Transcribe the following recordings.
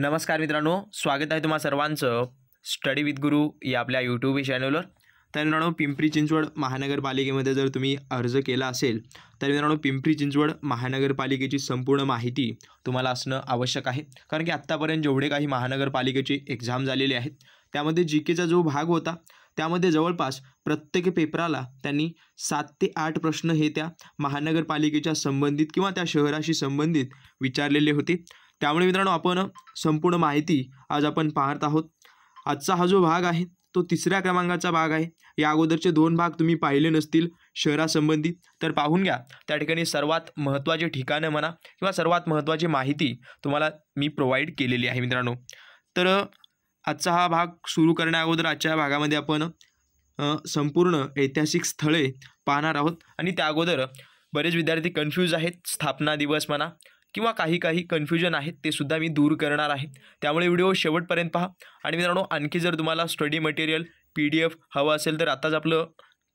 नमस्कार मित्रांनो स्वागत आहे तुम्हा सर्वांचं स्टडी विथ गुरु या आपल्या यूट्यूब चॅनलवर तर मित्रांनो पिंपरी चिंचवड महानगरपालिकेमध्ये जर तुम्ही अर्ज केला असेल तर मित्रांनो पिंपरी चिंचवड महानगरपालिकेची संपूर्ण माहिती तुम्हाला असणं आवश्यक आहे कारण की आत्तापर्यंत जेवढे काही महानगरपालिकेची एक्झाम झालेली आहेत त्यामध्ये जी केचा जो भाग होता त्यामध्ये जवळपास प्रत्येक पेपराला त्यांनी सात ते आठ प्रश्न हे त्या महानगरपालिकेच्या संबंधित किंवा त्या शहराशी संबंधित विचारलेले होते त्यामुळे मित्रांनो आपण संपूर्ण माहिती आज आपण पाहत आहोत आजचा हा जो भाग आहे तो तिसऱ्या क्रमांकाचा भाग आहे या अगोदरचे दोन भाग तुम्ही पाहिले नसतील शहरासंबंधी तर पाहून घ्या त्या ठिकाणी सर्वात महत्त्वाचे ठिकाणं म्हणा किंवा सर्वात महत्त्वाची माहिती तुम्हाला मी प्रोव्हाइड केलेली आहे मित्रांनो तर आजचा हा भाग सुरू करण्याअगोदर आजच्या भागामध्ये आपण संपूर्ण ऐतिहासिक स्थळे पाहणार आहोत आणि त्या अगोदर बरेच विद्यार्थी कन्फ्यूज आहेत स्थापना दिवस म्हणा किंवा काही काही कन्फ्युजन आहेत ते सुद्धा मी दूर करणार आहे त्यामुळे व्हिडिओ शेवटपर्यंत पहा आणि मित्रांनो आणखी जर तुम्हाला study material P D F हवं असेल तर आताच आपलं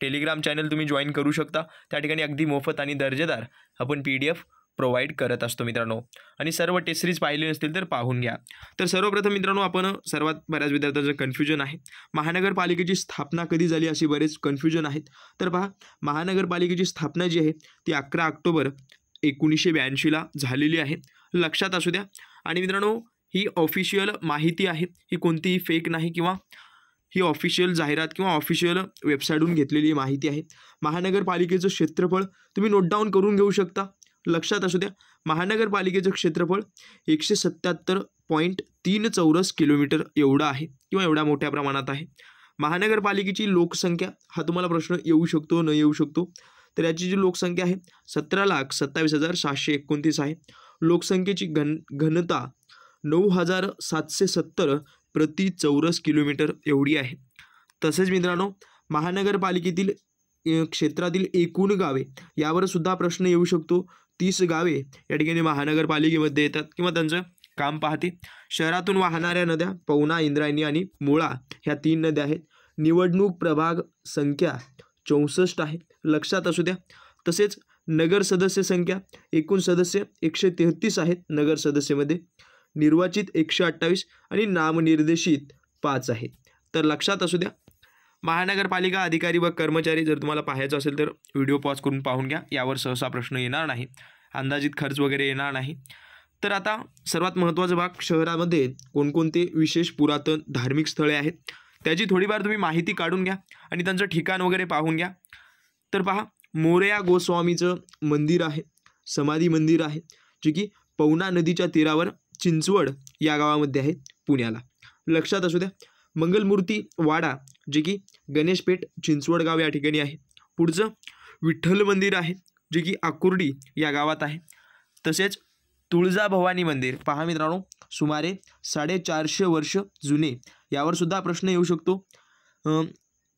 टेलिग्राम चॅनल तुम्ही जॉईन करू शकता त्या ठिकाणी अगदी मोफत आणि दर्जेदार आपण पी डी एफ प्रोव्हाइड करत असतो मित्रांनो आणि सर्व टेस्ट सिरीज पाहिली नसतील तर पाहून घ्या तर सर्वप्रथम मित्रांनो आपण सर्वात बऱ्याच विद्यार्थ्यांचं कन्फ्युजन आहे महानगरपालिकेची स्थापना कधी झाली अशी बरेच कन्फ्युजन आहेत तर पहा महानगरपालिकेची स्थापना जी आहे ती अकरा ऑक्टोबर एकोणीसशे ब्याऐंशीला झालेली आहे लक्षात असू द्या आणि मित्रांनो ही ऑफिशियल माहिती आहे ही कोणतीही फेक नाही किंवा ही ऑफिशियल जाहिरात किंवा ऑफिशियल वेबसाईटहून घेतलेली माहिती आहे महानगरपालिकेचं क्षेत्रफळ तुम्ही नोट डाऊन करून घेऊ शकता लक्षात असू द्या महानगरपालिकेचं क्षेत्रफळ एकशे सत्याहत्तर पॉईंट तीन चौरस किलोमीटर एवढं आहे किंवा एवढ्या मोठ्या प्रमाणात आहे महानगरपालिकेची लोकसंख्या हा तुम्हाला प्रश्न येऊ शकतो न येऊ शकतो तर याची जी लोकसंख्या आहे सतरा लाख सत्तावीस हजार सहाशे एकोणतीस आहे लोकसंख्येची घन घनता नऊ हजार सातशे सत्तर प्रति चौरस किलोमीटर एवढी आहे तसेच मित्रांनो महानगरपालिकेतील क्षेत्रातील एकूण गावे यावर सुद्धा प्रश्न येऊ शकतो तीस गावे या ठिकाणी महानगरपालिकेमध्ये येतात किंवा त्यांचं काम पाहते शहरातून वाहणाऱ्या नद्या पवना इंद्रायणी आणि मुळा ह्या तीन नद्या आहेत निवडणूक प्रभाग संख्या चौसष्ट आहे लक्षात असू द्या तसेच नगर सदस्य संख्या एकूण सदस्य एकशे तेहतीस आहेत नगर सदस्यमध्ये निर्वाचित एकशे अठ्ठावीस आणि नामनिर्देशित पाच आहे तर लक्षात असू द्या महानगरपालिका अधिकारी व कर्मचारी जर तुम्हाला पाहायचं असेल तर व्हिडिओ पॉज करून पाहून घ्या यावर सहसा प्रश्न येणार नाही अंदाजित खर्च वगैरे येणार नाही तर आता सर्वात महत्त्वाचा भाग शहरामध्ये कोणकोणते विशेष पुरातन धार्मिक स्थळे आहेत त्याची थोडीफार तुम्ही माहिती काढून घ्या आणि त्यांचं ठिकाण वगैरे पाहून घ्या तर पहा मोरया गोस्वामीचं मंदिर आहे समाधी मंदिर आहे जे की पवना नदीच्या तीरावर चिंचवड या गावामध्ये आहे पुण्याला लक्षात असू द्या मंगलमूर्ती वाडा जे की गणेशपेठ चिंचवड गाव या ठिकाणी आहे पुढचं विठ्ठल मंदिर आहे जे की आकुर्डी या गावात आहे तसेच तुळजाभवानी मंदिर पहा मित्रांनो सुमारे साडेचारशे वर्ष जुने यावर सुद्धा प्रश्न येऊ शकतो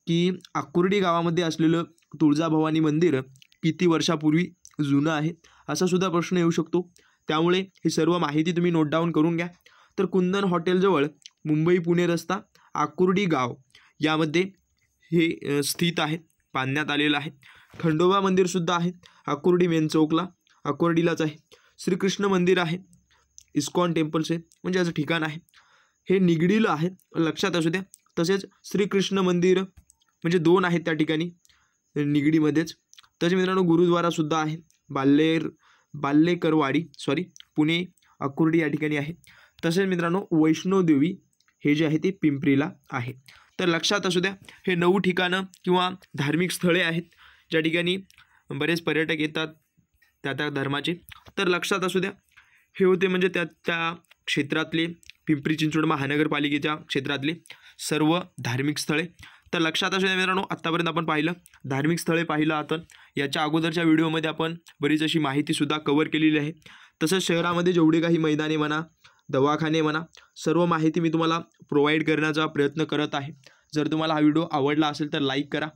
की आकुर्डी गावामध्ये असलेलं तुळजाभवानी मंदिर किती वर्षापूर्वी जुनं आहे असा सुद्धा प्रश्न येऊ शकतो त्यामुळे ही सर्व माहिती तुम्ही नोट डाऊन करून घ्या तर कुंदन हॉटेलजवळ मुंबई पुणे रस्ता आकुर्डी गाव यामध्ये हे स्थित आहे बांधण्यात आलेलं आहे खंडोबा मंदिरसुद्धा आहे आकुर्डी मेन चौकला आकुर्डीलाच आहे श्रीकृष्ण मंदिर आहे इस्कॉन टेम्पल्स आहे म्हणजे याचं ठिकाण आहे हे निगडीला आहे लक्षात असू द्या तसेच श्रीकृष्ण मंदिर म्हणजे दोन आहेत त्या ठिकाणी निगडीमध्येच तसेच मित्रांनो गुरुद्वारासुद्धा आहे बाल्लेर बाल्लेकरवाडी सॉरी पुणे अकुर्डी या ठिकाणी आहे तसेच मित्रांनो वैष्णोदेवी हे जे आहे ते पिंपरीला आहे तर लक्षात असू द्या हे नऊ ठिकाणं किंवा धार्मिक स्थळे आहेत ज्या ठिकाणी बरेच पर्यटक येतात त्या त्या धर्माचे तर लक्षात असू द्या हे होते म्हणजे त्या त्या क्षेत्रातले पिंपरी चिंचवड महानगरपालिकेच्या क्षेत्रातले सर्व धार्मिक स्थळे तर लक्षात असू मित्रांनो आत्तापर्यंत आपण पाहिलं धार्मिक स्थळे पाहिलं आता याच्या अगोदरच्या व्हिडिओमध्ये आपण बरीच अशी माहितीसुद्धा कवर केलेली आहे तसंच शहरामध्ये जेवढे काही मैदाने म्हणा दवाखाने म्हणा सर्व माहिती मी तुम्हाला प्रोव्हाइड करण्याचा प्रयत्न करत आहे जर तुम्हाला हा व्हिडिओ आवडला असेल तर लाईक करा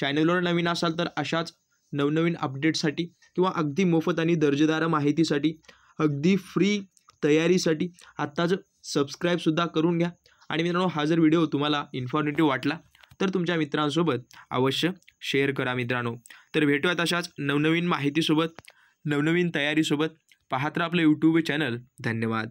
चॅनलवर नवीन असाल तर अशाच नवनवीन अपडेट्ससाठी किंवा अगदी मोफत आणि दर्जेदार माहितीसाठी अगदी फ्री तयारीसाठी आत्ताच सबस्क्राईबसुद्धा करून घ्या आणि मित्रांनो हा जर व्हिडिओ तुम्हाला इन्फॉर्मेटिव्ह वाटला तर तुमच्या मित्रांसोबत अवश्य शेअर करा मित्रांनो तर भेटूयात अशाच नवनवीन माहितीसोबत नवनवीन तयारीसोबत पाहत राहा आपलं यूट्यूब चॅनल धन्यवाद